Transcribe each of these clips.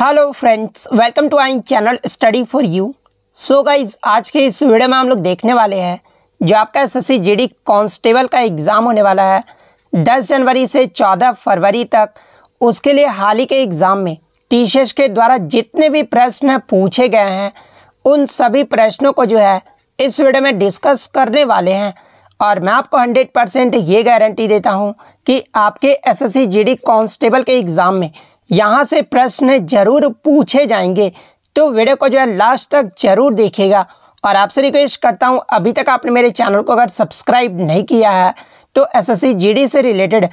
hello friends welcome to I channel study for you so guys आज के इस video में हम लोग देखने वाले हैं जो आपका एस एस सी कांस्टेबल का एग्ज़ाम होने वाला है 10 जनवरी से 14 फरवरी तक उसके लिए हाल ही के एग्ज़ाम में टीचर्स के द्वारा जितने भी प्रश्न पूछे गए हैं उन सभी प्रश्नों को जो है इस वीडियो में डिस्कस करने वाले हैं और मैं आपको 100 परसेंट ये गारंटी देता हूँ कि आपके एस एस सी कांस्टेबल के एग्ज़ाम में यहाँ से प्रश्न जरूर पूछे जाएंगे तो वीडियो को जो है लास्ट तक जरूर देखेगा और आपसे रिक्वेस्ट करता हूँ अभी तक आपने मेरे चैनल को अगर सब्सक्राइब नहीं किया है तो एसएससी जीडी से रिलेटेड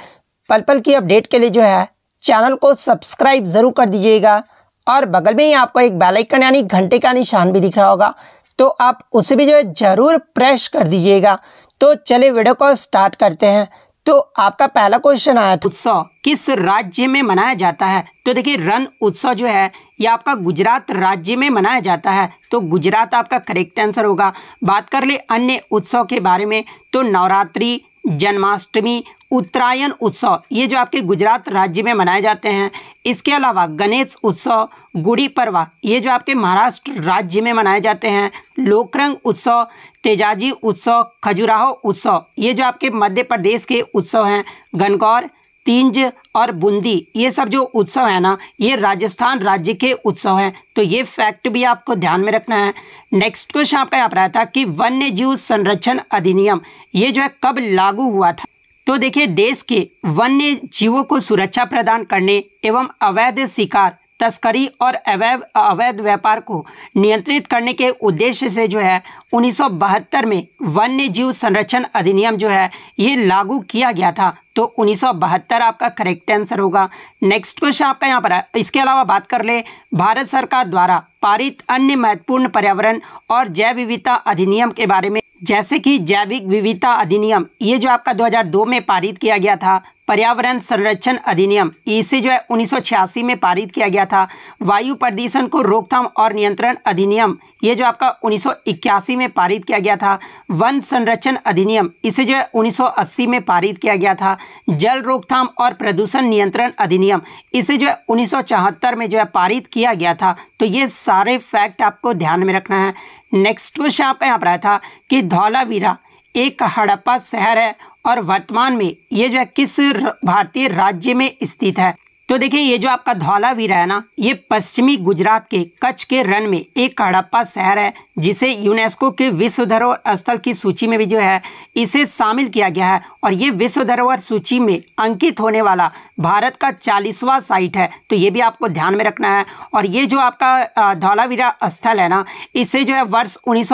पल पल की अपडेट के लिए जो है चैनल को सब्सक्राइब ज़रूर कर दीजिएगा और बगल में ही आपको एक बेल आइकन यानी घंटे का निशान भी दिख रहा होगा तो आप उसे भी जो है ज़रूर प्रेस कर दीजिएगा तो चलिए वीडियो को स्टार्ट करते हैं तो आपका पहला क्वेश्चन आया था उत्सव किस राज्य में मनाया जाता है तो देखिए रन उत्सव जो है यह आपका गुजरात राज्य में मनाया जाता है तो गुजरात आपका करेक्ट आंसर होगा बात कर ले अन्य उत्सव के बारे में तो नवरात्रि जन्माष्टमी उत्तरायण उत्सव ये जो आपके गुजरात राज्य में मनाए जाते हैं इसके अलावा गणेश उत्सव गुड़ी पर्वा ये जो आपके महाराष्ट्र राज्य में मनाए जाते हैं लोकरंग उत्सव तेजाजी उत्सव खजुराहो उत्सव ये जो आपके मध्य प्रदेश के उत्सव हैं गनगौर तींज और बूंदी ये सब जो उत्सव है ना ये राजस्थान राज्य के उत्सव हैं तो ये फैक्ट भी आपको ध्यान में रखना है नेक्स्ट क्वेश्चन आपका यहाँ पर आया था कि वन्य जीव संरक्षण अधिनियम ये जो है कब लागू हुआ था तो देखिए देश के वन्य जीवों को सुरक्षा प्रदान करने एवं अवैध शिकार तस्करी और अवैध अवैध व्यापार को नियंत्रित करने के उद्देश्य से जो है 1972 में वन्य जीव संरक्षण अधिनियम जो है ये लागू किया गया था तो 1972 आपका करेक्ट आंसर होगा नेक्स्ट क्वेश्चन आपका यहाँ पर है इसके अलावा बात कर ले भारत सरकार द्वारा पारित अन्य महत्वपूर्ण पर्यावरण और जैव विविधता अधिनियम के बारे में जैसे कि जैविक विविधता अधिनियम ये जो आपका 2002 में पारित किया गया था पर्यावरण संरक्षण अधिनियम इसे जो है 1986 में पारित किया गया था वायु प्रदूषण को रोकथाम और नियंत्रण अधिनियम ये जो आपका 1981 में पारित किया गया था वन संरक्षण अधिनियम इसे जो है 1980 में पारित किया गया था जल रोकथाम और प्रदूषण नियंत्रण अधिनियम इसे जो है उन्नीस में जो है पारित किया गया था तो ये सारे फैक्ट आपको ध्यान में रखना है नेक्स्ट क्वेश्चन आपका यहाँ पर आया था कि धौलावीरा एक हड़प्पा शहर है और वर्तमान में ये जो है किस भारतीय राज्य में स्थित है तो देखिए ये जो आपका धौलावीरा है ना ये पश्चिमी गुजरात के कच्छ के रन में एक हड़प्पा शहर है जिसे यूनेस्को के विश्व धरोहर स्थल की सूची में भी जो है इसे शामिल किया गया है और ये विश्व धरोहर सूची में अंकित होने वाला भारत का चालीसवा साइट है तो ये भी आपको ध्यान में रखना है और ये जो आपका धौलावीरा स्थल है ना इसे जो है वर्ष उन्नीस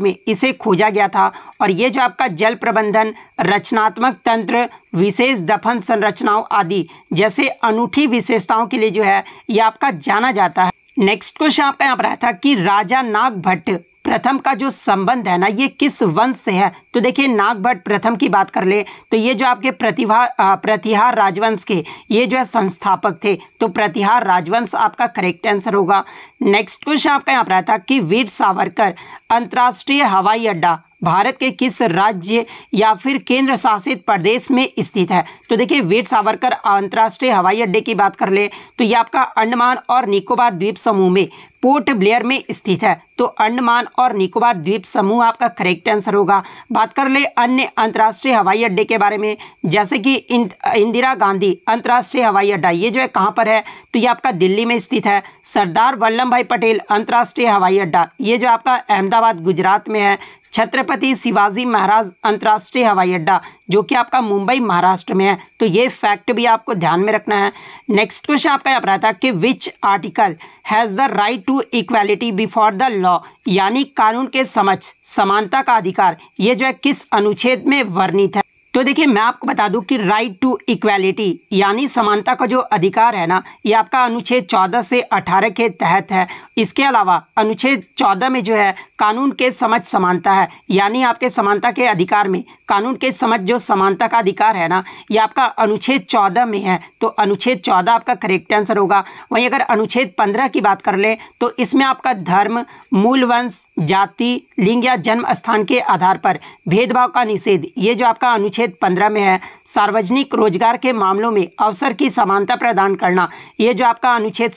में इसे खोजा गया था और ये जो आपका जल प्रबंधन रचनात्मक तंत्र विशेष दफन संरचनाओं आदि जैसे अनु अनूठी विशेषताओं के लिए जो है ये आपका जाना जाता है नेक्स्ट क्वेश्चन आपका यहाँ पर आया था कि राजा नाग भट्ट प्रथम का जो संबंध है ना ये किस वंश से है तो देखिए नागभट्ट प्रथम की बात कर ले तो ये जो आपके प्रतिभा प्रतिहार राजवंश के ये जो है संस्थापक थे तो प्रतिहार राजवंश आपका करेक्ट आंसर होगा नेक्स्ट क्वेश्चन आपका यहाँ पर आया था कि वीर सावरकर अंतर्राष्ट्रीय हवाई अड्डा भारत के किस राज्य या फिर केंद्र शासित प्रदेश में स्थित है तो देखिए वीर सावरकर अंतर्राष्ट्रीय हवाई अड्डे की बात कर ले तो ये आपका अंडमान और निकोबार द्वीप समूह में पोर्ट ब्लेयर में स्थित है तो अंडमान और निकोबार द्वीप समूह आपका करेक्ट आंसर होगा बात कर ले अन्य अंतर्राष्ट्रीय हवाई अड्डे के बारे में जैसे कि इंदिरा गांधी अंतर्राष्ट्रीय हवाई अड्डा ये जो है कहाँ पर है तो ये आपका दिल्ली में स्थित है सरदार वल्लभ भाई पटेल अंतर्राष्ट्रीय हवाई अड्डा ये जो आपका अहमदाबाद गुजरात में है छत्रपति शिवाजी महाराज अंतर्राष्ट्रीय हवाई अड्डा जो कि आपका मुंबई महाराष्ट्र में है तो ये फैक्ट भी आपको ध्यान में रखना है नेक्स्ट क्वेश्चन आपका यहाँ पर आता है कि which article has the right to equality before the law यानी कानून के समझ समानता का अधिकार ये जो है किस अनुच्छेद में वर्णित है तो देखिए मैं आपको बता दूं कि राइट टू इक्वालिटी यानी समानता का जो अधिकार है ना ये आपका अनुच्छेद 14 से 18 के तहत है इसके अलावा अनुच्छेद 14 में जो है कानून के समझ समानता है यानी आपके समानता के अधिकार में कानून के समझ जो समानता का अधिकार है ना ये आपका अनुच्छेद चौदह में है तो अनुच्छेद चौदह आपका करेक्ट आंसर होगा वहीं अगर अनुच्छेद पंद्रह की बात कर ले तो इसमें आपका धर्म मूल वंश जाति लिंग या जन्म स्थान के आधार पर भेदभाव का निषेध ये जो आपका अनुच्छेद पंद्रह में है सार्वजनिक रोजगार के मामलों में अवसर की समानता प्रदान करना ये जो आपका अनुच्छेद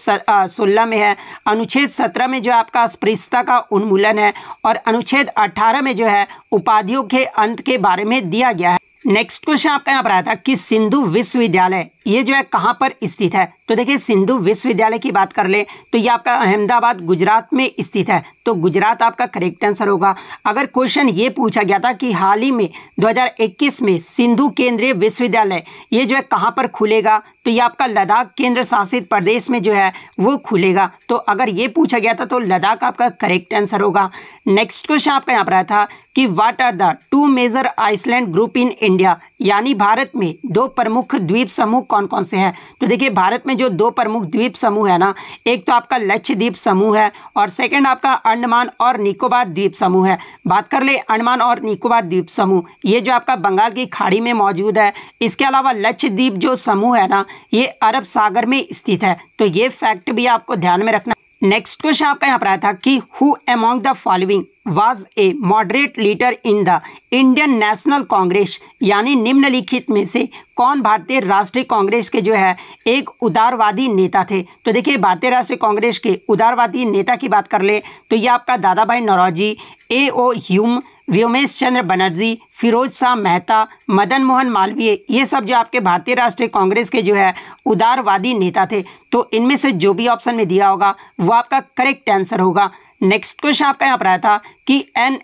सोलह में है अनुच्छेद सत्रह में जो आपका अस्पृश्यता का उन्मूलन है और अनुच्छेद अठारह में जो है उपाधियों के अंत के बारे में दिया गया है नेक्स्ट क्वेश्चन आपका यहाँ पर आया था कि सिंधु विश्वविद्यालय ये जो है कहाँ पर स्थित है तो देखिए सिंधु विश्वविद्यालय की बात कर ले तो ये आपका अहमदाबाद गुजरात में स्थित है तो गुजरात आपका करेक्ट आंसर होगा अगर क्वेश्चन ये पूछा गया था कि हाल ही में 2021 में सिंधु केंद्रीय विश्वविद्यालय ये जो है कहाँ पर खुलेगा तो ये आपका लद्दाख केंद्र शासित प्रदेश में जो है वो खुलेगा तो अगर ये पूछा गया था तो लद्दाख आपका करेक्ट आंसर होगा नेक्स्ट क्वेश्चन आपका यहाँ पर आया था कि what are the two major island group in India यानी भारत में दो प्रमुख द्वीप समूह कौन कौन से हैं तो देखिए भारत में जो दो प्रमुख द्वीप समूह है ना एक तो आपका लक्षद्वीप समूह है और सेकंड आपका अंडमान और निकोबार द्वीप समूह है बात कर ले अंडमान और निकोबार द्वीप समूह ये जो आपका बंगाल की खाड़ी में मौजूद है इसके अलावा लक्षद्वीप जो समूह है ना ये अरब सागर में स्थित है तो ये फैक्ट भी आपको ध्यान में रखना नेक्स्ट क्वेश्चन आपका यहाँ पर आया था कि who among the following was a moderate leader in the Indian National Congress यानी निम्नलिखित में से कौन भारतीय राष्ट्रीय कांग्रेस के जो है एक उदारवादी नेता थे तो देखिए भारतीय राष्ट्रीय कांग्रेस के उदारवादी नेता की बात कर ले तो ये आपका Dadabhai Naoroji A O Hume Womesh Chandra Banerjee Pherozeshah Mehta Madan Mohan Malaviya ये सब जो आपके भारतीय राष्ट्रीय कांग्रेस के जो है उदारवादी नेता थे तो इनमें से जो भी ऑप्शन में दिया होगा वो आपका करेक्ट आंसर होगा नेक्स्ट क्वेश्चन आपका यहाँ पर आया था कि एन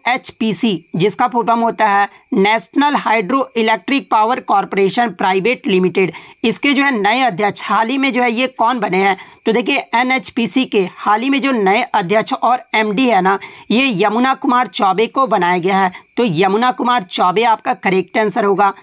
जिसका फोटोम होता है National Hydroelectric Power Corporation Private Limited इसके जो है नए अध्यक्ष हाल ही में जो है ये कौन बने हैं तो देखिए एन के हाल ही में जो नए अध्यक्ष और एम है ना ये यमुना कुमार चौबे को बनाया गया है तो यमुना कुमार चौबे आपका करेक्ट आंसर होगा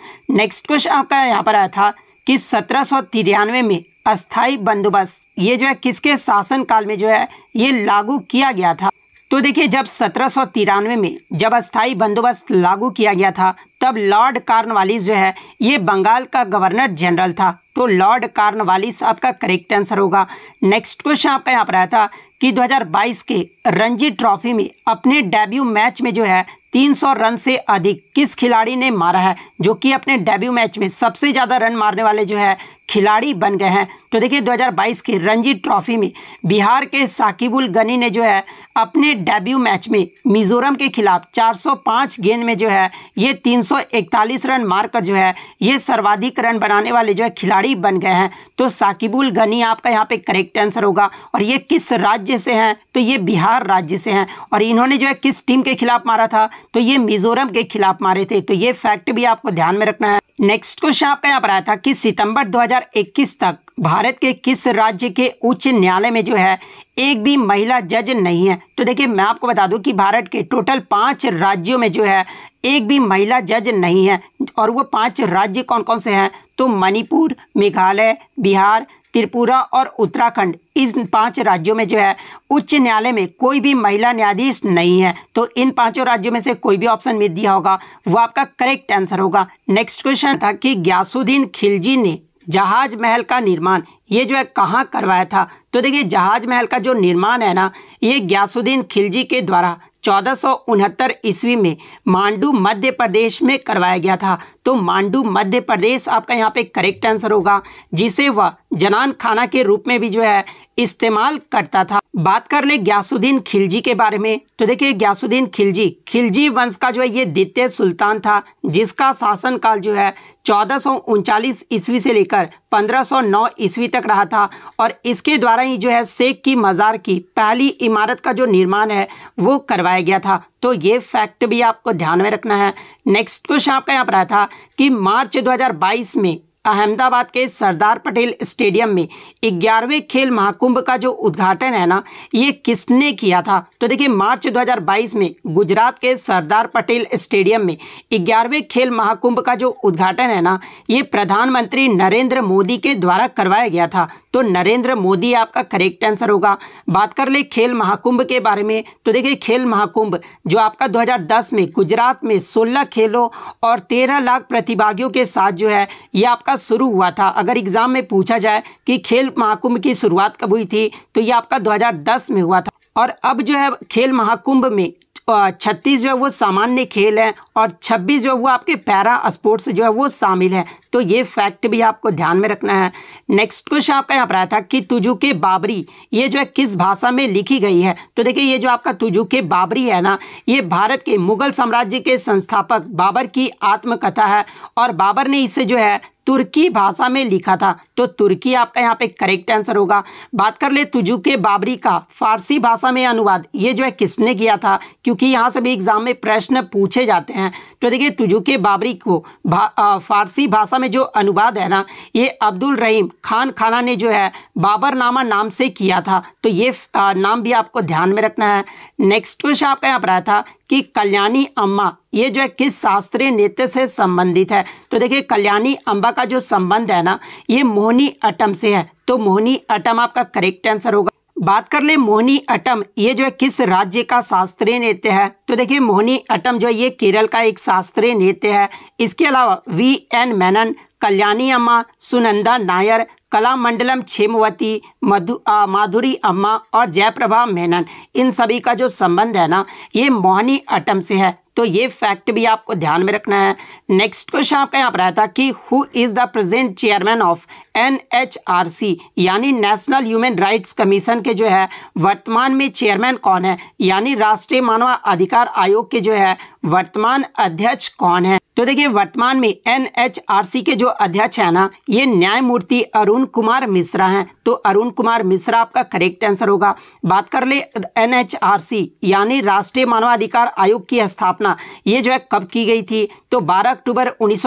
नेक्स्ट क्वेश्चन आपका यहाँ पर आया था कि सत्रह में अस्थाई बंदोबस्त ये जो है किसके शासनकाल में जो है ये लागू किया गया था तो देखिए जब सत्रह में जब अस्थाई बंदोबस्त लागू किया गया था तब लॉर्ड कार्नवालिस जो है ये बंगाल का गवर्नर जनरल था तो लॉर्ड कार्नवालिस आपका करेक्ट आंसर होगा नेक्स्ट क्वेश्चन आपका यहाँ पर आया था कि 2022 के रणजी ट्रॉफी में अपने डेब्यू मैच में जो है 300 रन से अधिक किस खिलाड़ी ने मारा है जो कि अपने डेब्यू मैच में सबसे ज़्यादा रन मारने वाले जो है खिलाड़ी बन गए हैं तो देखिए 2022 के रणजी ट्रॉफी में बिहार के साकिबुल गनी ने जो है अपने डेब्यू मैच में मिजोरम के खिलाफ 405 गेंद में जो है ये 341 रन मारकर जो है ये सर्वाधिक रन बनाने वाले जो है खिलाड़ी बन गए हैं तो साकिबुल गनी आपका यहाँ पे करेक्ट आंसर होगा और ये किस राज्य से हैं तो ये बिहार राज्य से हैं और इन्होंने जो है किस टीम के खिलाफ मारा था तो ये मिजोरम के खिलाफ मारे थे तो ये फैक्ट भी आपको ध्यान में रखना है नेक्स्ट क्वेश्चन आपका यहाँ पर आया था कि सितंबर 2021 तक भारत के किस राज्य के उच्च न्यायालय में जो है एक भी महिला जज नहीं है तो देखिए मैं आपको बता दूं कि भारत के टोटल पांच राज्यों में जो है एक भी महिला जज नहीं है और वो पांच राज्य कौन कौन से हैं तो मणिपुर मेघालय बिहार त्रिपुरा और उत्तराखंड इन पांच राज्यों में जो है उच्च न्यायालय में कोई भी महिला न्यायाधीश नहीं है तो इन पांचों राज्यों में से कोई भी ऑप्शन में दिया होगा वो आपका करेक्ट आंसर होगा नेक्स्ट क्वेश्चन था कि ग्यासुद्दीन खिलजी ने जहाज महल का निर्माण ये जो है कहाँ करवाया था तो देखिए जहाज महल का जो निर्माण है ना ये ग्यासुद्दीन खिलजी के द्वारा चौदह ईस्वी में मांडू मध्य प्रदेश में करवाया गया था तो मांडू मध्य प्रदेश आपका यहाँ पे करेक्ट आंसर होगा जिसे वह जनान खाना के रूप में भी जो है इस्तेमाल करता था बात कर ले ग्यासुद्दीन खिलजी के बारे में तो देखिए ग्यासुद्दीन खिलजी खिलजी वंश का जो है ये द्वितीय सुल्तान था जिसका शासनकाल जो है चौदह ईस्वी से लेकर 1509 ईस्वी तक रहा था और इसके द्वारा ही जो है शेख की मज़ार की पहली इमारत का जो निर्माण है वो करवाया गया था तो ये फैक्ट भी आपको ध्यान में रखना है नेक्स्ट क्वेश्चन आपका यहाँ पर आया था कि मार्च 2022 में अहमदाबाद के सरदार पटेल स्टेडियम में ग्यारहवें खेल महाकुंभ का जो उद्घाटन है ना ये किसने किया था तो देखिए मार्च 2022 में गुजरात के सरदार पटेल स्टेडियम में ग्यारहवें खेल महाकुंभ का जो उद्घाटन है ना ये प्रधानमंत्री नरेंद्र मोदी के द्वारा करवाया गया था तो नरेंद्र मोदी आपका करेक्ट आंसर होगा बात कर ले खेल महाकुंभ के बारे में तो देखिए खेल महाकुंभ जो आपका 2010 में गुजरात में 16 खेलों और 13 लाख प्रतिभागियों के साथ जो है ये आपका शुरू हुआ था अगर एग्जाम में पूछा जाए कि खेल महाकुंभ की शुरुआत कब हुई थी तो ये आपका 2010 में हुआ था और अब जो है खेल महाकुंभ में छत्तीस जो है वो सामान्य खेल है और छब्बीस जो है वो आपके पैरा स्पोर्ट्स जो है वो शामिल है तो ये फैक्ट भी आपको ध्यान में रखना है नेक्स्ट क्वेश्चन आपका यहाँ पर आया था कि तुजू के बाबरी ये जो है किस भाषा में लिखी गई है तो देखिए ये जो आपका तुजू के बाबरी है ना ये भारत के मुगल साम्राज्य के संस्थापक बाबर की आत्मकथा है और बाबर ने इसे जो है तुर्की भाषा में लिखा था तो तुर्की आपका यहाँ पे करेक्ट आंसर होगा बात कर ले तुजू के बाबरी का फारसी भाषा में अनुवाद ये जो है किसने किया था क्योंकि यहाँ से भी एग्जाम में प्रश्न पूछे जाते हैं तो देखिए तुजू के बाबरी को भा, आ, फारसी भाषा में जो अनुवाद है ना ये अब्दुल रहीम खान खाना ने जो है बाबरनामा नाम से किया था तो ये नाम भी आपको ध्यान में रखना है नेक्स्ट क्वेश्चन आपका यहाँ पर आया था कि कल्याणी अम्मा ये जो है किस शास्त्रीय नृत्य से संबंधित है तो देखिए कल्याणी अम्बा का जो संबंध है ना ये मोहनी अटम से है तो मोहनी अटम आपका करेक्ट आंसर होगा बात कर ले मोहनी अटम ये जो है किस राज्य का शास्त्रीय नृत्य है तो देखिए मोहनी अटम जो है ये केरल का एक शास्त्रीय नृत्य है इसके अलावा वी एन मैनन कल्याणी अम्मा सुनंदा नायर कला मंडलम छेमवती मधु माधुरी अम्मा और जयप्रभा मेनन इन सभी का जो संबंध है ना ये मोहनी अटम से है तो ये फैक्ट भी आपको ध्यान में रखना है नेक्स्ट क्वेश्चन आपका यहाँ पर आया था कि who is the present chairman of N H R C यानी नेशनल ह्यूमन राइट्स कमीशन के जो है वर्तमान में चेयरमैन कौन है यानी राष्ट्रीय मानवाधिकार आयोग के जो है वर्तमान अध्यक्ष कौन है तो देखिए वर्तमान में एनएचआरसी के जो अध्यक्ष है ना ये न्यायमूर्ति अरुण कुमार मिश्रा हैं तो अरुण कुमार मिश्रा आपका करेक्ट आंसर होगा बात कर ले एनएचआरसी यानी राष्ट्रीय मानवाधिकार आयोग की स्थापना ये जो है कब की गई थी तो 12 अक्टूबर उन्नीस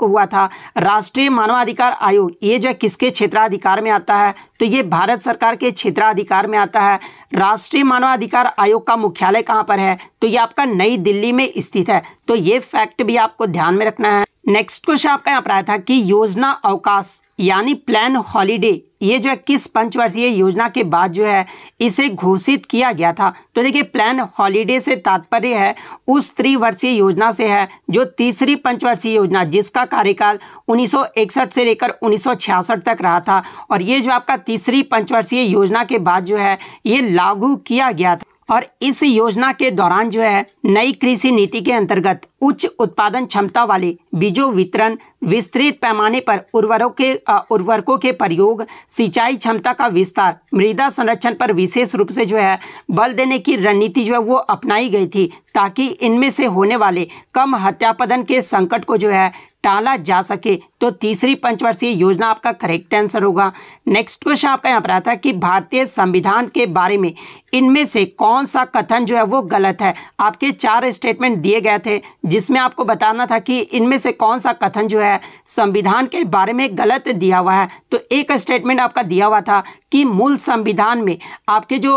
को हुआ था राष्ट्रीय मानवाधिकार आयोग ये जो है किसके क्षेत्राधिकार में आता है तो ये भारत सरकार के क्षेत्राधिकार में आता है राष्ट्रीय मानवाधिकार आयोग का मुख्यालय कहाँ पर है तो ये आपका नई दिल्ली में में स्थित है तो ये फैक्ट भी आपको ध्यान में रखना है नेक्स्ट क्वेश्चन आपका यहाँ पर आया था कि योजना अवकाश यानी प्लान हॉलीडे ये जो है किस पंचवर्षीय योजना के बाद जो है इसे घोषित किया गया था तो देखिए प्लान हॉलीडे से तात्पर्य है उस त्रिवर्षीय योजना से है जो तीसरी पंचवर्षीय योजना जिसका कार्यकाल 1961 से लेकर 1966 तक रहा था और ये जो आपका तीसरी पंचवर्षीय योजना के बाद जो है ये लागू किया गया था और इस योजना के दौरान जो है नई कृषि नीति के अंतर्गत उच्च उत्पादन क्षमता वाले बीजों वितरण विस्तृत पैमाने पर उर्वरों के उर्वरकों के प्रयोग सिंचाई क्षमता का विस्तार मृदा संरक्षण पर विशेष रूप से जो है बल देने की रणनीति जो है वो अपनाई गई थी ताकि इनमें से होने वाले कम हत्यापदन के संकट को जो है टाला जा सके तो तीसरी पंचवर्षीय योजना आपका करेक्ट आंसर होगा नेक्स्ट क्वेश्चन आपका यहाँ पर आता है कि भारतीय संविधान के बारे में इनमें से कौन सा कथन जो है वो गलत है आपके चार स्टेटमेंट दिए गए थे जिसमें आपको बताना था कि इनमें से कौन सा कथन जो है संविधान के बारे में गलत दिया हुआ है तो एक स्टेटमेंट आपका दिया हुआ था कि मूल संविधान में आपके जो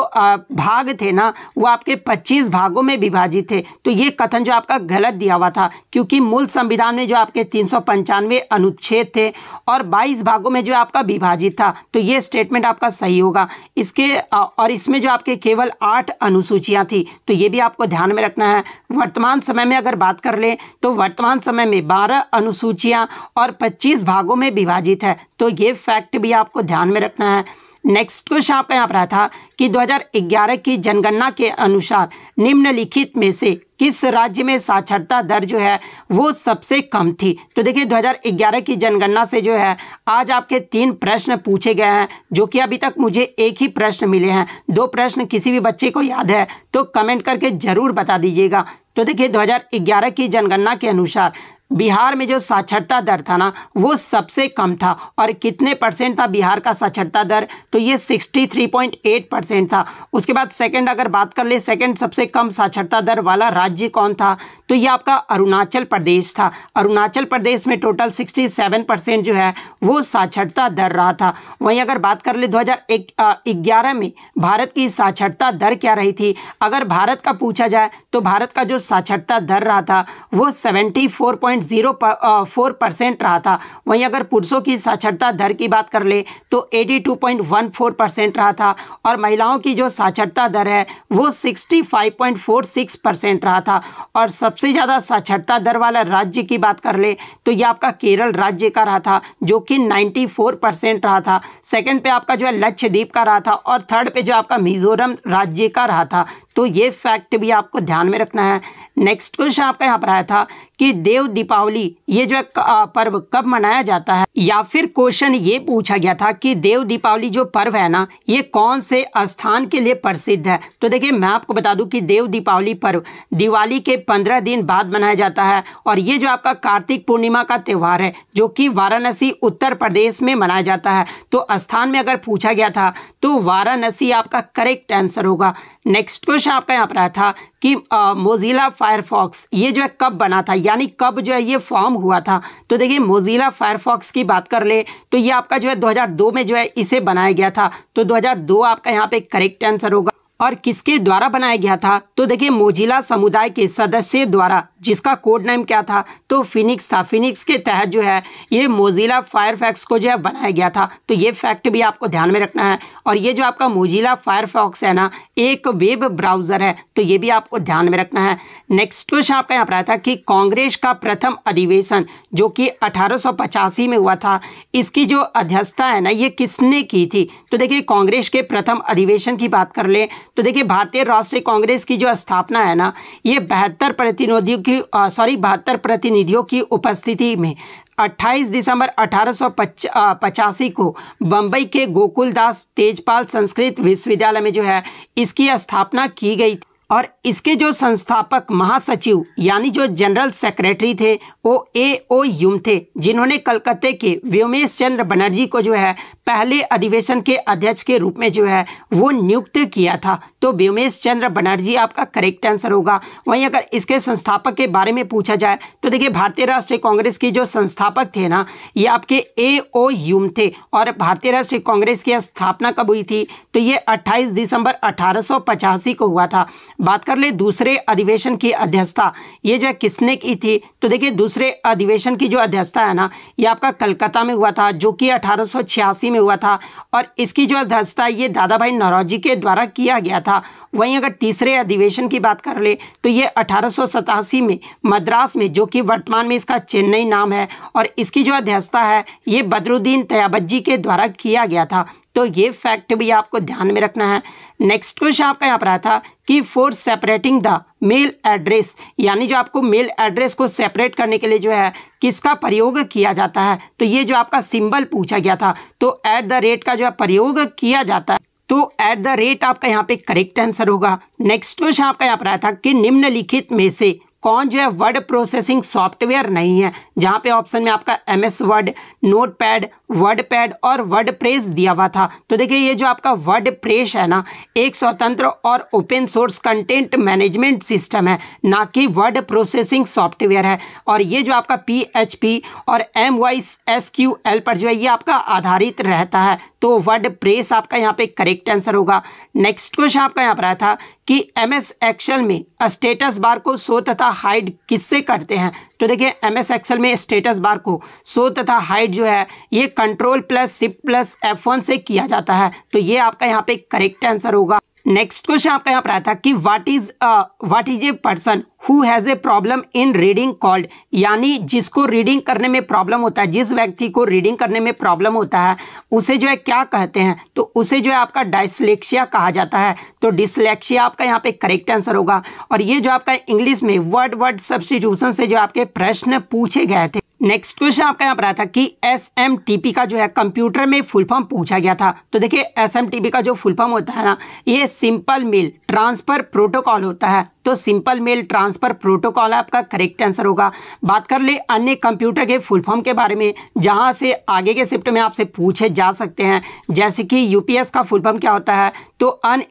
भाग थे ना वो आपके 25 भागों में विभाजित थे तो ये कथन जो आपका गलत दिया हुआ था क्योंकि मूल संविधान में जो आपके तीन अनुच्छेद थे और 22 भागों में जो आपका विभाजित था तो ये स्टेटमेंट आपका सही होगा इसके और इसमें जो आपके केवल आठ अनुसूचियाँ थी तो ये भी आपको ध्यान में रखना है वर्तमान समय में अगर बात कर लें तो वर्तमान समय में बारह अनुसूचियाँ और पच्चीस भागों में विभाजित है तो ये फैक्ट भी आपको ध्यान में रखना है नेक्स्ट क्वेश्चन आपका यहाँ पर आया था कि 2011 की जनगणना के अनुसार निम्नलिखित में से किस राज्य में साक्षरता दर जो है वो सबसे कम थी तो देखिए 2011 की जनगणना से जो है आज आपके तीन प्रश्न पूछे गए हैं जो कि अभी तक मुझे एक ही प्रश्न मिले हैं दो प्रश्न किसी भी बच्चे को याद है तो कमेंट करके ज़रूर बता दीजिएगा तो देखिए 2011 की जनगणना के अनुसार बिहार में जो साक्षरता दर था ना वो सबसे कम था और कितने परसेंट था बिहार का साक्षरता दर तो ये 63.8 परसेंट परसेंट था उसके बाद सेकंड अगर बात कर ले सेकंड सबसे कम साक्षरता दर वाला राज्य कौन था तो ये आपका अरुणाचल प्रदेश था अरुणाचल प्रदेश में टोटल 67 परसेंट जो है वो साक्षरता दर रहा था वहीं अगर बात कर ले दो हज़ार में भारत की साक्षरता दर क्या रही थी अगर भारत का पूछा जाए तो भारत का जो साक्षरता दर रहा था वो 74.04 परसेंट रहा था वहीं अगर पुरुषों की साक्षरता दर की बात कर ले तो 82.14 परसेंट रहा था और महिलाओं की जो साक्षरता दर है वो 65.46 परसेंट रहा था और सबसे ज़्यादा साक्षरता दर वाला राज्य की बात कर ले तो ये आपका केरल राज्य का रहा था जो कि 94 परसेंट रहा था सेकंड पे आपका जो है लक्षद्वीप का रहा था और थर्ड पे जो आपका मिजोरम राज्य का रहा था तो ये फैक्ट भी आपको ध्यान में रखना है नेक्स्ट क्वेश्चन आपका यहाँ पर आया था कि देव दीपावली ये जो पर्व कब मनाया जाता है या फिर क्वेश्चन ये पूछा गया था कि देव दीपावली जो पर्व है ना ये कौन से स्थान के लिए प्रसिद्ध है तो देखिए मैं आपको बता दूं कि देव दीपावली पर्व दिवाली के पंद्रह दिन बाद मनाया जाता है और ये जो आपका कार्तिक पूर्णिमा का त्यौहार है जो कि वाराणसी उत्तर प्रदेश में मनाया जाता है तो स्थान में अगर पूछा गया था तो वाराणसी आपका करेक्ट आंसर होगा नेक्स्ट क्वेश्चन आपका यहाँ पर आया था कि मोजिला फायरफॉक्स ये जो है कब बना था यानी कब जो है ये फॉर्म हुआ था तो देखिए मोजिला फायरफॉक्स की बात कर ले तो ये आपका जो है 2002 में जो है इसे बनाया गया था तो 2002 आपका यहाँ पे करेक्ट आंसर होगा और किसके द्वारा बनाया गया था तो देखिए मोजिला समुदाय के सदस्य द्वारा जिसका कोड नेम क्या था तो फिनिक्स था फिनिक्स के तहत जो है ये मोजिला फायरफॉक्स को जो है बनाया गया था तो ये फैक्ट भी आपको ध्यान में रखना है और ये जो आपका मोजिला फायरफॉक्स है ना एक वेब ब्राउज़र है तो ये भी आपको ध्यान में रखना है नेक्स्ट क्वेश्चन आपका यहाँ पर आया था कि कांग्रेस का प्रथम अधिवेशन जो कि अठारह में हुआ था इसकी जो अध्यक्षता है ना ये किसने की थी तो देखिए कांग्रेस के प्रथम अधिवेशन की बात कर लें तो देखिए भारतीय राष्ट्रीय कांग्रेस की जो स्थापना है ना ये बहत्तर प्रतिनिधियों की सॉरी बहत्तर प्रतिनिधियों की उपस्थिति में 28 दिसंबर अठारह को बम्बई के गोकुलदास तेजपाल संस्कृत विश्वविद्यालय में जो है इसकी स्थापना की गई और इसके जो संस्थापक महासचिव यानी जो जनरल सेक्रेटरी थे वो ए ओ यूम थे जिन्होंने कलकत्ते के व्योमेश चंद्र बनर्जी को जो है पहले अधिवेशन के अध्यक्ष के रूप में जो है वो नियुक्त किया था तो व्योमेश चंद्र बनर्जी आपका करेक्ट आंसर होगा वहीं अगर इसके संस्थापक के बारे में पूछा जाए तो देखिए भारतीय राष्ट्रीय कांग्रेस के जो संस्थापक थे ना ये आपके ए ओ यूम थे और भारतीय राष्ट्रीय कांग्रेस की स्थापना कब हुई थी तो ये अट्ठाईस दिसंबर अठारह को हुआ था बात कर ले दूसरे अधिवेशन की अध्यक्षता ये जो है किसने की थी तो देखिए दूसरे अधिवेशन की जो अध्यक्षता है ना ये आपका कलकत्ता में हुआ था जो कि अठारह में हुआ था और इसकी जो अध्यक्षता ये दादा भाई नौरोजी के द्वारा किया गया था वहीं अगर तीसरे अधिवेशन की बात कर ले तो ये अठारह में मद्रास में जो कि वर्तमान में इसका चेन्नई नाम है और इसकी जो अध्यक्षता है ये बदरुद्दीन तयाबत जी के द्वारा किया गया था तो ये फैक्ट भी आपको ध्यान में रखना है नेक्स्ट क्वेश्चन आपका यहाँ पर आया था कि for separating the mail address यानी जो आपको मेल एड्रेस को सेपरेट करने के लिए जो है किसका प्रयोग किया जाता है तो ये जो आपका सिंबल पूछा गया था तो एट द रेट का जो है प्रयोग किया जाता है तो एट द रेट आपका यहाँ पे करेक्ट आंसर होगा नेक्स्ट क्वेश्चन आपका यहाँ पर आया था कि निम्नलिखित में से कौन जो है वर्ड प्रोसेसिंग सॉफ्टवेयर नहीं है जहाँ पे ऑप्शन में आपका M S Word notepad WordPad और वर्ड प्रेस दिया हुआ था तो देखिए ये जो आपका वर्ड प्रेस है ना एक स्वतंत्र और open source content management system है ना कि वर्ड प्रोसेसिंग सॉफ्टवेयर है और ये जो आपका पी एच पी और M Y S Q L पर जो है ये आपका आधारित रहता है तो वर्ड प्रेस आपका यहाँ पे करेक्ट आंसर होगा नेक्स्ट क्वेश्चन आपका यहाँ पर आया था कि एम एस एक्सल में स्टेटस बार को शो तथा हाइड किससे करते हैं तो देखिए एम एस एक्सल में स्टेटस बार को शो तथा हाइड जो है ये control plus shift plus F one से किया जाता है तो ये आपका यहाँ पे करेक्ट आंसर होगा नेक्स्ट क्वेश्चन आपका यहाँ पर आया था कि what is what is a person who has a problem in reading called यानी जिसको रीडिंग करने में प्रॉब्लम होता है जिस व्यक्ति को रीडिंग करने में प्रॉब्लम होता है उसे जो है क्या कहते हैं तो उसे जो है आपका डाइसलेक्सिया कहा जाता है तो डिसलेक्सिया आपका यहाँ पे करेक्ट आंसर होगा और ये जो आपका इंग्लिश में वर्ड वर्ड सब्सटीट्यूशन से जो आपके प्रश्न पूछे गए थे नेक्स्ट क्वेश्चन आपका यहाँ पर आया था कि एस एम टी पी का जो है कंप्यूटर में फुल फॉर्म पूछा गया था तो देखिए एस एम टी पी का जो फुल फॉर्म होता है ना ये सिंपल मेल ट्रांसफर प्रोटोकॉल होता है तो सिंपल मेल ट्रांसफर प्रोटोकॉल आपका करेक्ट आंसर होगा बात कर ले अन्य कंप्यूटर के फुल फॉर्म के बारे में जहाँ से आगे के शिफ्ट में आपसे पूछे जा सकते हैं जैसे कि यू का फुल फॉर्म क्या होता है तो अन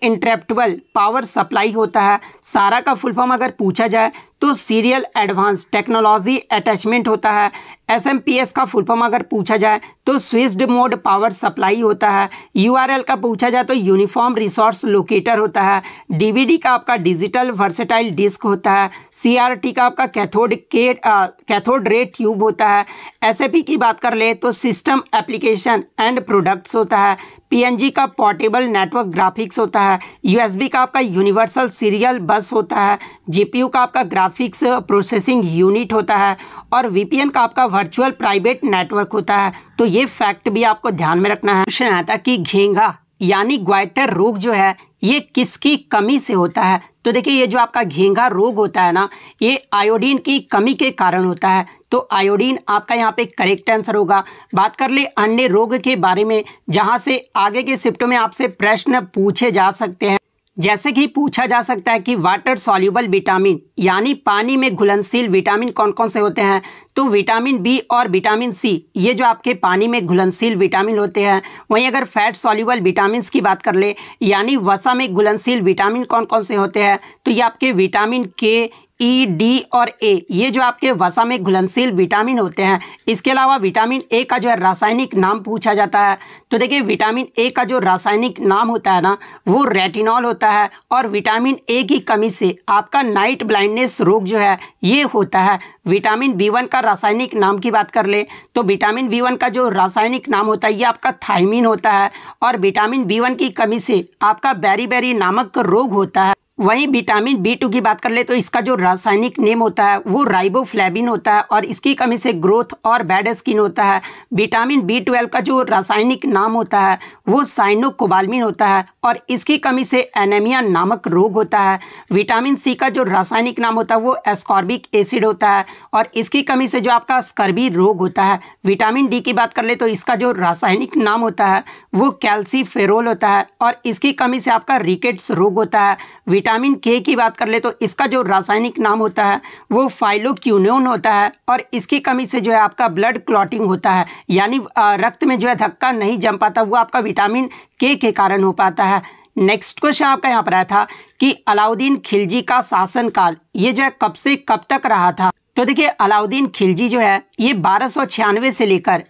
पावर सप्लाई होता है सारा का फुल फॉर्म अगर पूछा जाए तो सीरियल एडवांस टेक्नोलॉजी अटैचमेंट होता है एस का फुल फॉर्म अगर पूछा जाए तो स्विस्ड मोड पावर सप्लाई होता है यू का पूछा जाए तो यूनिफॉर्म रिसोर्स लोकेटर होता है डीवीडी का आपका डिजिटल वर्सेटाइल डिस्क होता है सीआरटी का आपका कैथोड के कैथोड रे ट्यूब होता है एसएपी की बात कर ले तो सिस्टम एप्लीकेशन एंड प्रोडक्ट्स होता है पीएनजी का पोर्टेबल नेटवर्क ग्राफिक्स होता है यूएसबी का आपका यूनिवर्सल सीरियल बस होता है जीपीयू का आपका ग्राफिक्स प्रोसेसिंग यूनिट होता है और वीपीएन का आपका वर्चुअल प्राइवेट नेटवर्क होता है तो ये फैक्ट भी आपको ध्यान में रखना है क्वेश्चन आता कि घेंगा यानी ग्वाइटर रोग जो है ये किसकी कमी से होता है तो देखिए ये जो आपका घेंगा रोग होता है ना ये आयोडीन की कमी के कारण होता है तो आयोडीन आपका यहाँ पे करेक्ट आंसर होगा बात कर ले अन्य रोग के बारे में जहाँ से आगे के शिफ्ट में आपसे प्रश्न पूछे जा सकते हैं जैसे कि पूछा जा सकता है कि वाटर सॉल्यूबल विटामिन यानी पानी में घुलनशील विटामिन कौन कौन से होते हैं तो विटामिन बी और विटामिन सी ये जो आपके पानी में घुलनशील विटामिन होते हैं वहीं अगर फैट सॉल्यूबल विटामिन की बात कर ले यानी वसा में घुलनशील विटामिन कौन कौन से होते हैं तो ये आपके विटामिन के ई e, डी और ए ये जो आपके वसा में घुलनशील विटामिन होते हैं इसके अलावा विटामिन ए का जो है रासायनिक नाम पूछा जाता है तो देखिए विटामिन ए का जो रासायनिक नाम होता है ना वो रेटिनॉल होता है और विटामिन ए की कमी से आपका नाइट ब्लाइंडनेस रोग जो है ये होता है विटामिन बी वन का रासायनिक नाम की बात कर ले तो विटामिन बी वन का जो रासायनिक नाम होता है ये आपका थाइमिन होता है और विटामिन बी वन की कमी से आपका बैरी बैरी नामक रोग होता है वहीं विटामिन बी टू की बात कर ले तो इसका जो रासायनिक नेम होता है वो राइबोफ्लेबिन होता है और इसकी कमी से ग्रोथ और बैड स्किन होता है विटामिन बी ट्वेल्व का जो रासायनिक नाम होता है वो साइनोकोबालमिन होता है और इसकी कमी से एनेमिया नामक रोग होता है विटामिन सी का जो रासायनिक नाम होता है वो एस्कॉर्बिक एसिड होता है और इसकी कमी से जो आपका स्कर्बी रोग होता है विटामिन डी की बात कर ले तो इसका जो रासायनिक नाम होता है वो कैल्सी होता है और इसकी कमी से आपका रिकेट्स रोग होता है विटामिन के की बात कर ले तो इसका जो रासायनिक नाम होता है वो फाइलोक्यूनोन होता है और इसकी कमी से जो है आपका ब्लड क्लॉटिंग होता है यानी रक्त में जो है धक्का नहीं जम पाता वो आपका विटामिन के के कारण हो पाता है नेक्स्ट क्वेश्चन आपका यहाँ पर आया था कि अलाउद्दीन खिलजी का शासन काल ये जो है कब से कब तक रहा था तो देखिए अलाउद्दीन खिलजी जो है ये बारह से लेकर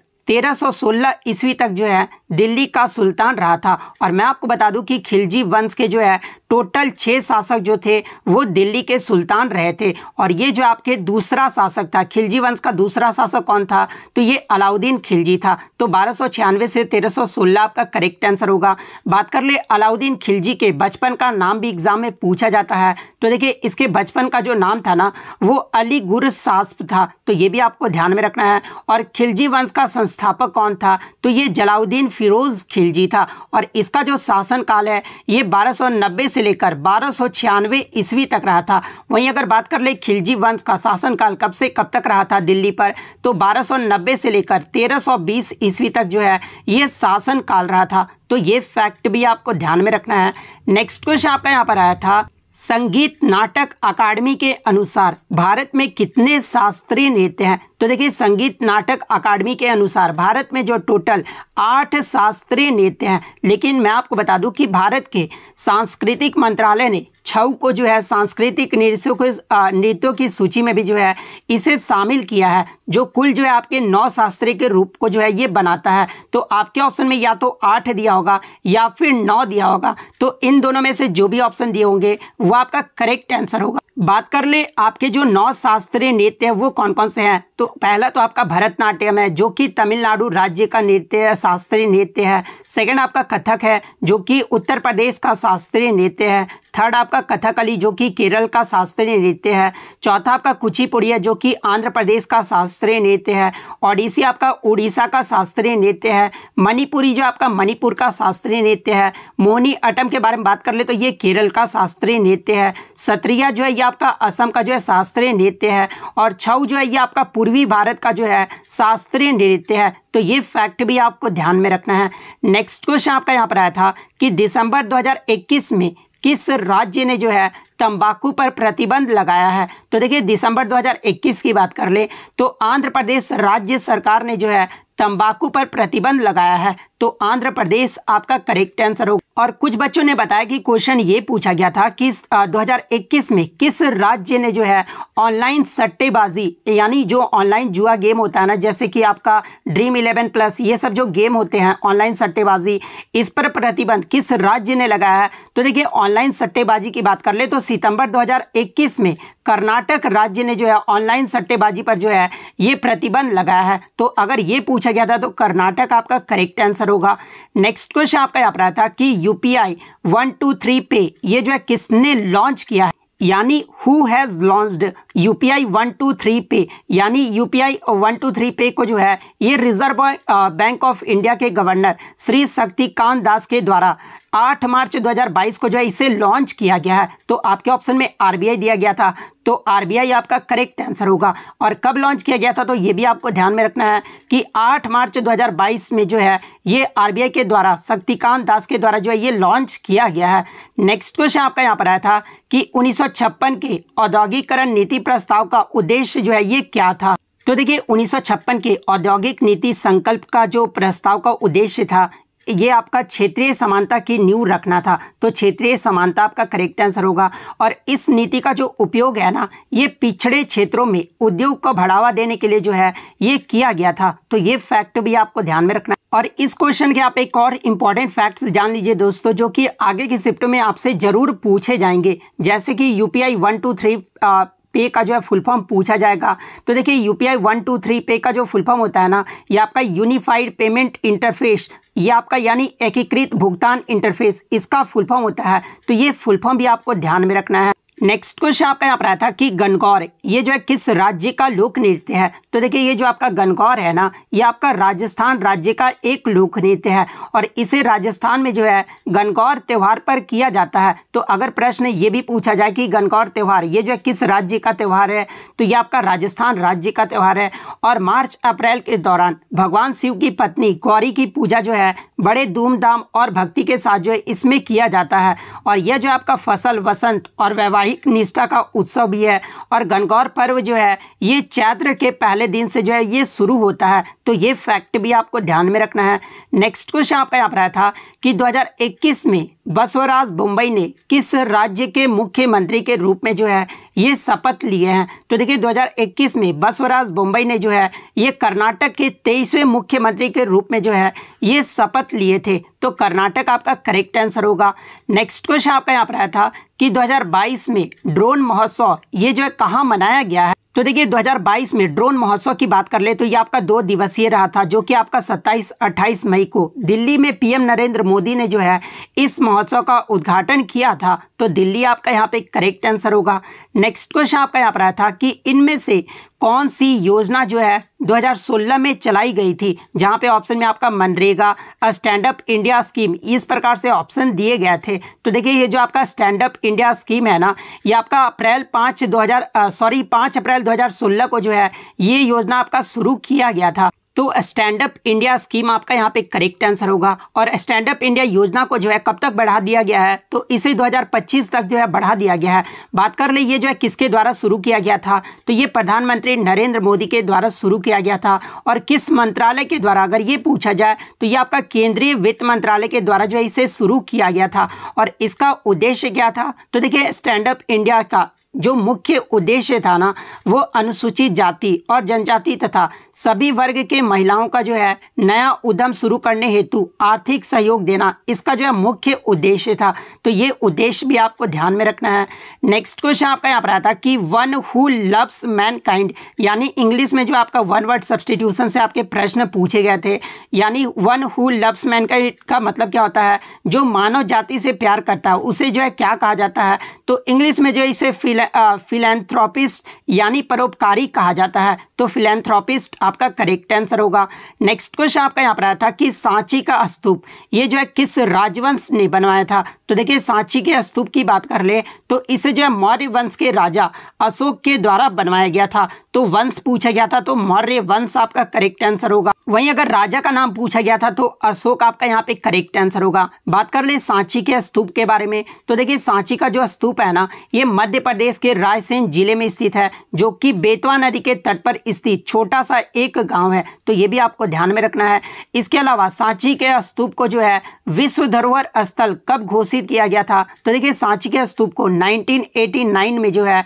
सोलह ईस्वी तक जो है दिल्ली का सुल्तान रहा था और मैं आपको बता दूं कि खिलजी वंश के जो है टोटल छः शासक जो थे वो दिल्ली के सुल्तान रहे थे और ये जो आपके दूसरा शासक था खिलजी वंश का दूसरा शासक कौन था तो ये अलाउद्दीन खिलजी था तो बारह से 1316 आपका करेक्ट आंसर होगा बात कर ले अलाउद्दीन खिलजी के बचपन का नाम भी एग्जाम में पूछा जाता है तो देखिए इसके बचपन का जो नाम था ना वो अली गुर सास्प था तो ये भी आपको ध्यान में रखना है और खिलजी वंश का संस्थापक कौन था तो ये जलाउद्दीन फिरोज़ खिलजी था और इसका जो शासनकाल है ये 1290 से लेकर बारह सौ ईस्वी तक रहा था वहीं अगर बात कर ले खिलजी वंश का शासनकाल कब से कब तक रहा था दिल्ली पर तो 1290 से लेकर 1320 ईस्वी तक जो है ये शासनकाल रहा था तो ये फैक्ट भी आपको ध्यान में रखना है नेक्स्ट क्वेश्चन आपका यहाँ पर आया था संगीत नाटक अकादमी के अनुसार भारत में कितने शास्त्रीय नृत्य हैं तो देखिए संगीत नाटक अकादमी के अनुसार भारत में जो टोटल आठ शास्त्रीय नृत्य हैं लेकिन मैं आपको बता दूं कि भारत के सांस्कृतिक मंत्रालय ने छऊ को जो है सांस्कृतिक नृत्यों को नृत्यों की सूची में भी जो है इसे शामिल किया है जो कुल जो है आपके नौ शास्त्रीय के रूप को जो है ये बनाता है तो आपके ऑप्शन में या तो आठ दिया होगा या फिर नौ दिया होगा तो इन दोनों में से जो भी ऑप्शन दिए होंगे वो आपका करेक्ट आंसर होगा बात कर ले आपके जो नौ शास्त्रीय नृत्य है वो कौन कौन से हैं तो पहला तो आपका भरतनाट्यम है जो कि तमिलनाडु राज्य का नृत्य शास्त्रीय नृत्य है सेकंड आपका कथक है जो कि उत्तर प्रदेश का शास्त्रीय नृत्य है थर्ड आपका कथकली जो कि केरल का शास्त्रीय नृत्य है चौथा आपका कुचिपुड़िया जो कि आंध्र प्रदेश का शास्त्रीय नृत्य है ओडिसी आपका उड़ीसा का शास्त्रीय नृत्य है मणिपुरी जो आपका मणिपुर का शास्त्रीय नृत्य है मोहनी अटम के बारे में बात कर ले तो ये केरल का शास्त्रीय नृत्य है सत्रिया जो है ये आपका असम का जो है शास्त्रीय नृत्य है और छऊ जो है ये आपका पूर्वी भारत का जो है शास्त्रीय नृत्य है तो ये फैक्ट भी आपको ध्यान में रखना है नेक्स्ट क्वेश्चन आपका यहाँ पर आया था कि दिसंबर 2021 में किस राज्य ने जो है तंबाकू पर प्रतिबंध लगाया है तो देखिए दिसंबर 2021 की बात कर ले तो आंध्र प्रदेश राज्य सरकार ने जो है तंबाकू पर प्रतिबंध लगाया है तो आंध्र प्रदेश आपका करेक्ट आंसर होगा और कुछ बच्चों ने बताया कि क्वेश्चन ये पूछा गया था कि 2021 में किस राज्य ने जो है ऑनलाइन सट्टेबाजी यानी जो ऑनलाइन जुआ गेम होता है ना जैसे कि आपका ड्रीम इलेवन प्लस ये सब जो गेम होते हैं ऑनलाइन सट्टेबाजी इस पर प्रतिबंध किस राज्य ने लगाया है तो देखिए ऑनलाइन सट्टेबाजी की बात कर ले तो सितंबर 2021 में कर्नाटक राज्य ने जो है ऑनलाइन सट्टेबाजी पर जो है ये प्रतिबंध लगाया है तो अगर ये पूछा गया था तो कर्नाटक आपका करेक्ट आंसर होगा नेक्स्ट क्वेश्चन आपका यहाँ पर आया था कि U P I one two three pay ये जो है किसने लॉन्च किया है यानी who has launched U P I one two three pay यानी U P I one two three pay को जो है ये रिजर्व बैंक ऑफ इंडिया के गवर्नर श्री शक्तिकांत दास के द्वारा आठ मार्च 2022 को जो है इसे लॉन्च किया गया है तो आपके ऑप्शन में आरबीआई दिया गया था तो आरबीआई आपका करेक्ट आंसर होगा और कब लॉन्च किया गया था तो ये भी आपको ध्यान में रखना है कि 8 मार्च 2022 में जो है ये आरबीआई के द्वारा शक्तिकांत दास के द्वारा जो है ये लॉन्च किया गया है नेक्स्ट क्वेश्चन आपका यहाँ पर आया था कि उन्नीस के औद्योगिकरण नीति प्रस्ताव का उद्देश्य जो है ये क्या था तो देखिए उन्नीस के औद्योगिक नीति संकल्प का जो प्रस्ताव का उद्देश्य था ये आपका क्षेत्रीय समानता की नींव रखना था तो क्षेत्रीय समानता आपका करेक्ट आंसर होगा और इस नीति का जो उपयोग है ना ये पिछड़े क्षेत्रों में उद्योग को बढ़ावा देने के लिए जो है ये किया गया था तो ये फैक्ट भी आपको ध्यान में रखना और इस क्वेश्चन के आप एक और इम्पॉर्टेंट फैक्ट्स जान लीजिए दोस्तों जो कि आगे के शिफ्ट में आपसे ज़रूर पूछे जाएंगे जैसे कि U P I one two three pay का जो है फुल फॉर्म पूछा जाएगा तो देखिए U P I one two three pay का जो फुल फॉर्म होता है ना ये आपका यूनिफाइड पेमेंट इंटरफेस यह आपका यानी एकीकृत भुगतान इंटरफेस इसका फुल फॉर्म होता है तो ये फुल फॉर्म भी आपको ध्यान में रखना है नेक्स्ट क्वेश्चन आपका यहाँ पर आया था कि गनगौर ये जो है किस राज्य का लोक नृत्य है तो देखिए ये जो आपका गनगौर है ना ये आपका राजस्थान राज्य का एक लोक नृत्य है और इसे राजस्थान में जो है गनगौर त्यौहार पर किया जाता है तो अगर प्रश्न ये भी पूछा जाए कि गनगौर त्यौहार ये जो है किस राज्य का त्यौहार है तो ये आपका राजस्थान राज्य का त्यौहार है और मार्च अप्रैल के दौरान भगवान शिव की पत्नी गौरी की पूजा जो है बड़े धूमधाम और भक्ति के साथ जो है इसमें किया जाता है और यह जो आपका फसल वसंत और वैवाहिक निष्ठा का उत्सव भी है और गनगौर पर्व जो है ये चैत्र के पहले वाले दिन से जो है ये शुरू होता है तो ये फैक्ट भी आपको ध्यान में रखना है नेक्स्ट क्वेश्चन आपका यहाँ पर आया था कि 2021 में बसवराज मुंबई ने किस राज्य के मुख्यमंत्री के रूप में जो है ये शपथ लिए हैं तो देखिए 2021 में बसवराज मुंबई ने जो है ये कर्नाटक के तेईसवें मुख्यमंत्री के रूप में जो है ये शपथ लिए थे तो कर्नाटक आपका करेक्ट आंसर होगा नेक्स्ट क्वेश्चन आपका यहाँ पर आया था कि 2022 में ड्रोन महोत्सव ये जो है कहाँ मनाया गया है तो देखिए 2022 में ड्रोन महोत्सव की बात कर ले तो ये आपका दो दिवसीय रहा था जो कि आपका 27 28 मई को दिल्ली में पीएम नरेंद्र मोदी ने जो है इस महोत्सव का उद्घाटन किया था तो दिल्ली आपका यहाँ पे करेक्ट आंसर होगा नेक्स्ट क्वेश्चन आपका यहाँ पर आया था कि इनमें से कौन सी योजना जो है 2016 में चलाई गई थी जहाँ पे ऑप्शन में आपका मनरेगा स्टैंड अप इंडिया स्कीम इस प्रकार से ऑप्शन दिए गए थे तो देखिए ये जो आपका स्टैंड अप इंडिया स्कीम है ना ये आपका अप्रैल पाँच दो सॉरी पाँच अप्रैल 2016 को जो है ये योजना आपका शुरू किया गया था तो स्टैंड अप इंडिया स्कीम आपका यहाँ पे करेक्ट आंसर होगा और स्टैंड अप इंडिया योजना को जो है कब तक बढ़ा दिया गया है तो इसे 2025 तक जो है बढ़ा दिया गया है बात कर ले ये जो है किसके द्वारा शुरू किया गया था तो ये प्रधानमंत्री नरेंद्र मोदी के द्वारा शुरू किया गया था और किस मंत्रालय के द्वारा अगर ये पूछा जाए तो ये आपका केंद्रीय वित्त मंत्रालय के द्वारा जो है इसे शुरू किया गया था और इसका उद्देश्य क्या था तो देखिए स्टैंड अप इंडिया का जो मुख्य उद्देश्य था ना वो अनुसूचित जाति और जनजाति तथा सभी वर्ग के महिलाओं का जो है नया उद्यम शुरू करने हेतु आर्थिक सहयोग देना इसका जो है मुख्य उद्देश्य था तो ये उद्देश्य भी आपको ध्यान में रखना है नेक्स्ट क्वेश्चन आपका यहाँ पर आया था कि one who loves mankind यानी इंग्लिश में जो आपका वन वर्ड सब्सटीट्यूशन से आपके प्रश्न पूछे गए थे यानी one who loves mankind का मतलब क्या होता है जो मानव जाति से प्यार करता है उसे जो है क्या कहा जाता है तो इंग्लिश में जो इसे फिलेंथ्रोपिस्ट यानी परोपकारी कहा जाता है तो फिलेंथ्रोपिस्ट आपका करेक्ट आंसर होगा नेक्स्ट क्वेश्चन आपका यहाँ पर आया था कि सांची का स्तूप ये जो है किस राजवंश ने बनवाया था तो देखिए सांची के स्तूप की बात कर ले तो इसे जो है मौर्य वंश के राजा अशोक के द्वारा बनवाया गया था तो वंश पूछा गया था तो मौर्य वंश आपका करेक्ट आंसर होगा वहीं अगर राजा का नाम पूछा गया था तो अशोक आपका यहाँ पे करेक्ट आंसर होगा बात कर ले सांची के स्तूप के बारे में तो देखिए सांची का जो स्तूप है ना ये मध्य प्रदेश के रायसेन जिले में स्थित है जो कि बेतवा नदी के तट पर स्थित छोटा सा एक गांव है तो ये भी आपको ध्यान में रखना है इसके अलावा सांची के स्तूप को जो है विश्व धरोहर स्थल कब घोषित किया गया था तो देखिए सांची के स्तूप को 1989 में जो है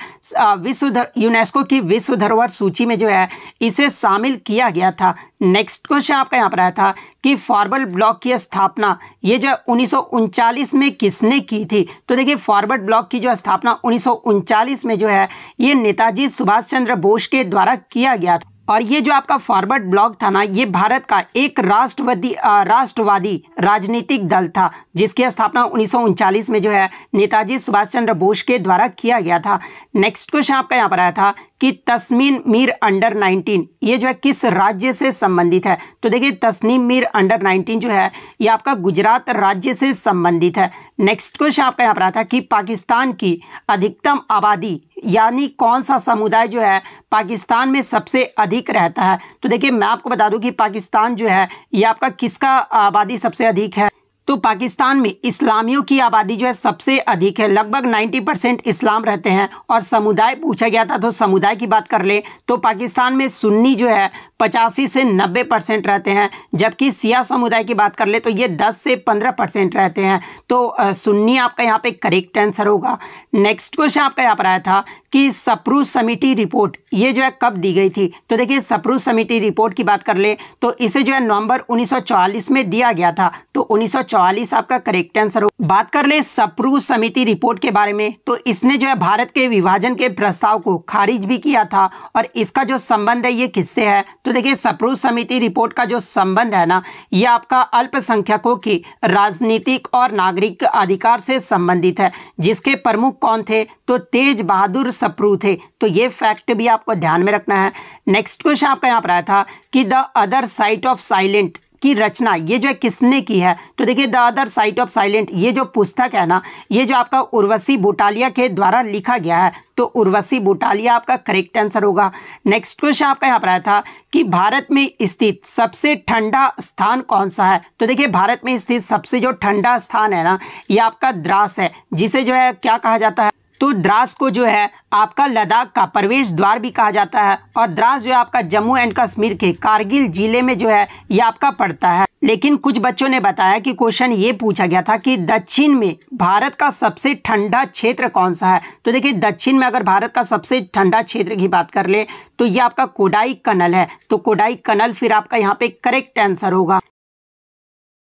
विश्व यूनेस्को की विश्व धरोहर सूची में जो है इसे शामिल किया गया था नेक्स्ट क्वेश्चन आपका यहाँ पर आया था कि फॉरवर्ड ब्लॉक की स्थापना ये जो उन्नीस में किसने की थी तो देखिए फॉरवर्ड ब्लॉक की जो स्थापना उन्नीस में जो है ये नेताजी सुभाष चंद्र बोस के द्वारा किया गया था और ये जो आपका फॉरवर्ड ब्लॉक था ना ये भारत का एक राष्ट्रवादी राष्ट्रवादी राजनीतिक दल था जिसकी स्थापना उन्नीस में जो है नेताजी सुभाष चंद्र बोस के द्वारा किया गया था नेक्स्ट क्वेश्चन आपका यहाँ पर आया था कि तस्मीन मीर अंडर 19 ये जो है किस राज्य से संबंधित है तो देखिए तस्नीम मीर अंडर 19 जो है ये आपका गुजरात राज्य से संबंधित है नेक्स्ट क्वेश्चन आपका यहाँ पर आया था कि पाकिस्तान की अधिकतम आबादी यानी कौन सा समुदाय जो है पाकिस्तान में सबसे अधिक रहता है तो देखिए मैं आपको बता दूं कि पाकिस्तान जो है ये आपका किसका आबादी सबसे अधिक है तो पाकिस्तान में इस्लामियों की आबादी जो है सबसे अधिक है लगभग 90 परसेंट इस्लाम रहते हैं और समुदाय पूछा गया था तो समुदाय की बात कर ले तो पाकिस्तान में सुन्नी जो है पचासी से नब्बे परसेंट रहते हैं जबकि सिया समुदाय की बात कर ले तो ये दस से पंद्रह परसेंट रहते हैं तो सुन्नी आपका यहाँ पे करेक्ट आंसर होगा नेक्स्ट क्वेश्चन आपका यहाँ पर आया था कि सप्रू समिति रिपोर्ट ये जो है कब दी गई थी तो देखिए सप्रू समिति रिपोर्ट की बात कर ले तो इसे जो है नवंबर 1944 में दिया गया था तो 1944 आपका करेक्ट आंसर हो बात कर ले सप्रू समिति रिपोर्ट के बारे में तो इसने जो है भारत के विभाजन के प्रस्ताव को खारिज भी किया था और इसका जो संबंध है ये किससे है तो देखिए सप्रू समिति रिपोर्ट का जो संबंध है ना ये आपका अल्पसंख्यकों की राजनीतिक और नागरिक अधिकार से संबंधित है जिसके प्रमुख कौन थे तो तेज बहादुर सप्रू थे तो ये फैक्ट भी आपको ध्यान में रखना है नेक्स्ट क्वेश्चन आपका यहाँ पर आया था कि the other side of silence की रचना ये जो है किसने की है तो देखिए the other side of silence ये जो पुस्तक है ना ये जो आपका उर्वशी बुटालिया के द्वारा लिखा गया है तो उर्वशी बुटालिया आपका करेक्ट आंसर होगा नेक्स्ट क्वेश्चन आपका यहाँ पर आया था कि भारत में स्थित सबसे ठंडा स्थान कौन सा है तो देखिए भारत में स्थित सबसे जो ठंडा स्थान है ना ये आपका द्रास है जिसे जो है क्या कहा जाता है तो द्रास को जो है आपका लद्दाख का प्रवेश द्वार भी कहा जाता है और द्रास जो है आपका जम्मू एंड कश्मीर के कारगिल जिले में जो है ये आपका पड़ता है लेकिन कुछ बच्चों ने बताया कि क्वेश्चन ये पूछा गया था कि दक्षिण में भारत का सबसे ठंडा क्षेत्र कौन सा है तो देखिए दक्षिण में अगर भारत का सबसे ठंडा क्षेत्र की बात कर ले तो ये आपका कोडाई कनल है तो कोडाई कनल फिर आपका यहाँ पे करेक्ट आंसर होगा